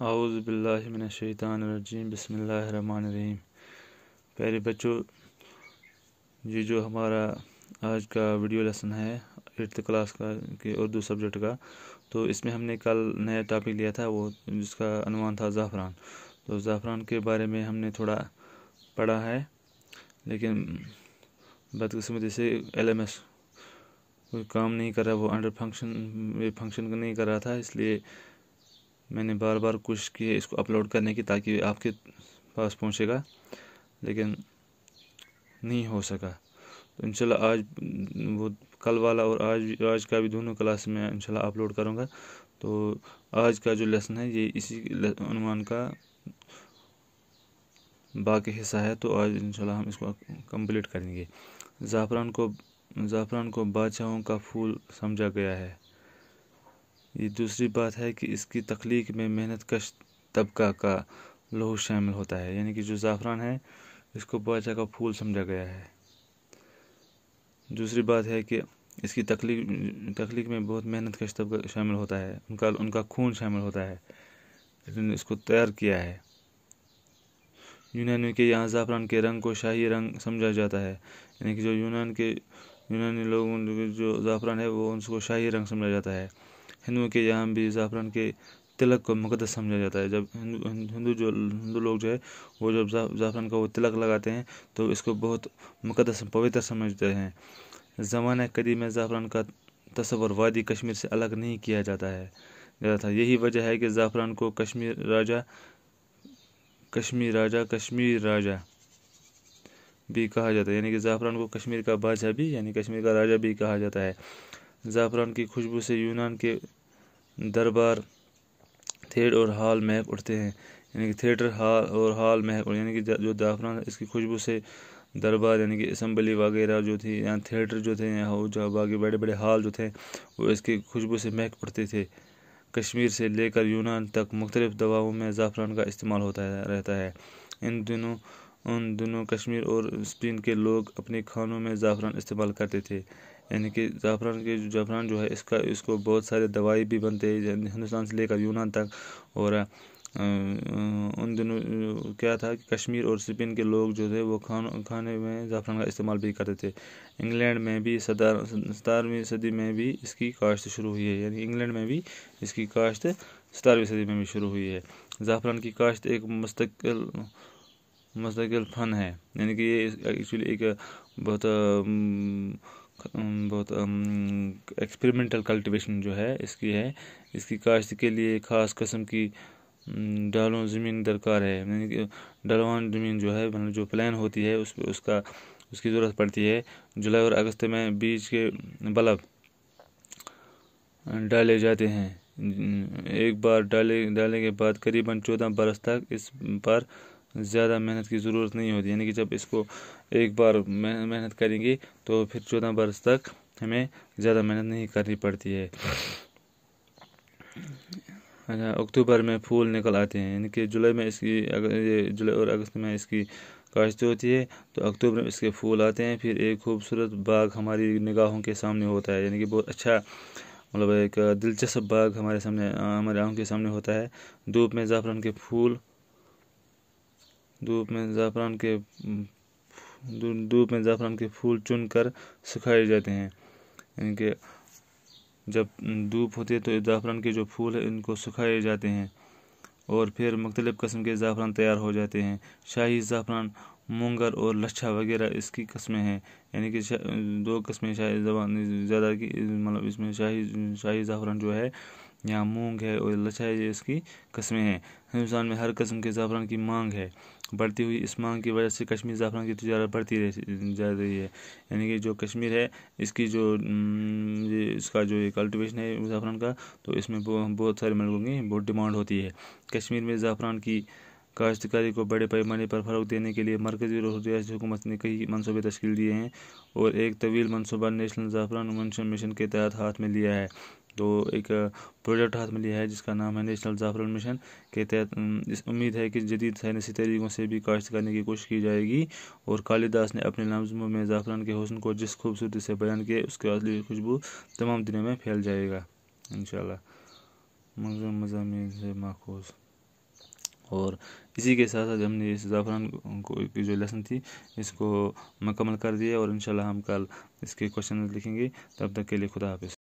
आउज़बिल्लिमिनशैतानरजीम बसमीम प्यारे बच्चों ये जो हमारा आज का वीडियो लेसन है एट्थ क्लास का के उर्दू सब्जेक्ट का तो इसमें हमने कल नया टॉपिक लिया था वो जिसका अनुमान था ज़ाफ़रान तो ज़ाफ़रान के बारे में हमने थोड़ा पढ़ा है लेकिन बदकस्मती से एल एम एस कोई काम नहीं कर रहा वो अंडर फंक्शन फंक्शन नहीं कर रहा था इसलिए मैंने बार बार कोशिश की है इसको अपलोड करने की ताकि आपके पास पहुंचेगा लेकिन नहीं हो सका तो इंशाल्लाह आज वो कल वाला और आज आज का भी दोनों क्लास में इंशाल्लाह अपलोड करूँगा तो आज का जो लेसन है ये इसी अनुमान का बाकी हिस्सा है तो आज इंशाल्लाह हम इसको कंप्लीट करेंगे ज़ाफ़रान को ज़ाफ़रान को बादशाहों का फूल समझा गया है दूसरी बात है कि इसकी तख्लीक में मेहनत कश तबका का लहू शामिल होता है यानी कि जो ज़ाफ़रान है इसको बादशाह का फूल समझा गया है दूसरी बात है कि इसकी तख्लीक तख्लीक में बहुत मेहनत कश तबका शामिल होता है उनका उनका खून शामिल होता है जिन्होंने इसको तैयार किया है यूनान के यहाँ ज़ाफ़रान के रंग को शाही रंग समझा जाता है यानी कि जो यूनान के यूनानी लोग जो ज़ाफ़रान है वो उनको शाही रंग समझा जाता है हिंदुओं के यहाँ भी ज़ाफ़रान के तिलक को मुकदस समझा जाता है जब हिंदू हिंदू जो हिंदू लोग जो है वो जब ज़ाफ़रान का वो तिलक लगाते हैं तो इसको बहुत मुकदस पवित्र समझते हैं ज़माने कदी में ज़ाफ़रान का तस्वर वादी कश्मीर से अलग नहीं किया जाता है जाता था यही वजह है कि ज़ाफ़रान को कश्मीर राजा कश्मीर राजा कश्मीर राजा भी कहा जाता है यानी कि ज़ाफ़रान को कश्मीर का बादशाह भी यानी कश्मीर का राजा भी कहा जाता है ज़ाफ़रान की खुशबू से यूनान के दरबार थिएटर और हॉल महक उठते हैं यानी कि थिएटर हॉल और हॉल महक यानी कि जो ज़ाफ़रान इसकी खुशबू से दरबार यानी कि इसम्बली वगैरह जो थी यहाँ थिएटर जो थे यहाँ जो बाकी बड़े बड़े हॉल जो थे वो इसकी खुशबू से महक उठते थे कश्मीर से लेकर यूनान तक मुख्तलिफ़ दवाओं में ज़ाफ़रान का इस्तेमाल होता है रहता है इन दिनों उन दिनों कश्मीर और स्पेन के लोग अपने खानों में ज़ाफ़रान इस्तेमाल करते थे यानी कि ज़ाफ़रान के ज़ाफ़रान जो है इसका इसको बहुत सारे दवाई भी बनते हैं हिंदुस्तान से लेकर यूनान तक और उन दिनों क्या था कि कश्मीर और स्पेन के लोग जो थे वो खान खाने में ज़ाफ़रान का इस्तेमाल भी करते थे इंग्लैंड में भी सतारहवीं सदी में भी इसकी काश्त शुरू हुई है यानी इंग्लैंड में भी इसकी काश्त सतारहवीं सदी में भी शुरू हुई है ज़ाफ़रान की काश्त एक मुस्तकिल मुस्तकिल फ़न है यानी कि ये एक्चुअली एक बहुत बहुत एक्सपेरिमेंटल कल्टीवेशन जो है इसकी है इसकी काश्त के लिए ख़ास कस्म की डालों ज़मीन दरकार है डलवान ज़मीन जो है मतलब जो प्लान होती है उस उसका उसकी ज़रूरत पड़ती है जुलाई और अगस्त में बीज के बल्ब डाले जाते हैं एक बार डाले डालने के बाद करीबन चौदह बरस तक इस पर ज़्यादा मेहनत की ज़रूरत नहीं होती यानी कि जब इसको एक बार मेहनत करेंगे तो फिर चौदह बरस तक हमें ज़्यादा मेहनत नहीं करनी पड़ती है अच्छा अक्टूबर में फूल निकल आते हैं यानी कि जुलाई में इसकी अगर जुलाई और अगस्त में इसकी काश्त होती है तो अक्टूबर में इसके फूल आते हैं फिर एक खूबसूरत बाग हमारी निगाहों के सामने होता है यानी कि बहुत अच्छा मतलब एक दिलचस्प बाग हमारे सामने हमारे आँखों के सामने होता है धूप में ज़ाफ़रान के फूल धूप में ज़ाफ़रान के धूप में ज़ाफ़रान के फूल चुन कर सुखाए जाते हैं यानी कि जब धूप होती है तो ज़ाफ़रान के जो फूल हैं इनको सुखाए जाते हैं और फिर मुख्तलिफ़ कस्म के ज़ाफ़रान तैयार हो जाते हैं शाही ज़ाफ़रान मूंगर और लच्छा वगैरह इसकी कस्में हैं यानी कि दो कस्में शाही जबान ज़्यादा की मतलब इसमें शाही शाही ज़ाफ़रान जो है यहाँ मूंग है और लच्छा है इसकी कस्में हैं हिंदुस्तान में हर कस्म के ज़ाफ़रान की मांग है बढ़ती हुई इस मांग की वजह से कश्मीर ज़ाफ़रान की तजारत बढ़ती जा रही है यानी कि जो कश्मीर है इसकी जो इसका जो ये कल्टिवेशन है ज़ाफ़रान का तो इसमें बहुत सारे मुल्कों की बहुत डिमांड होती है कश्मीर में ज़ाफ़रान की काश्तकारी को बड़े पैमाने पर फरोग देने के लिए मरकज़ी और हुकूमत ने कई मनसूबे तश्ल दिए हैं और एक तवील मनसूबा नेशनल ज़ाफ़रान मिशन के तहत हाथ में लिया है तो एक प्रोजेक्ट हाथ में लिया है जिसका नाम है नेशनल जाफरन मिशन के तहत इस उम्मीद है कि जदीद साइंसी तरीक़ों से भी काश्त करने की कोशिश की जाएगी और कालिदास ने अपने नज़मों में ज़ाफरान के हसन को जिस खूबसूरती से बयान किया उसके असली खुशबू तमाम दिनों में फैल जाएगा इन शजाम से माखोज और इसी के साथ साथ हमने इस ज़ाफ़रान को की जो लेसन थी इसको मुकम्मल कर दिया और इन हम कल इसके क्वेश्चन लिखेंगे तब तक के लिए खुदा हाफिज़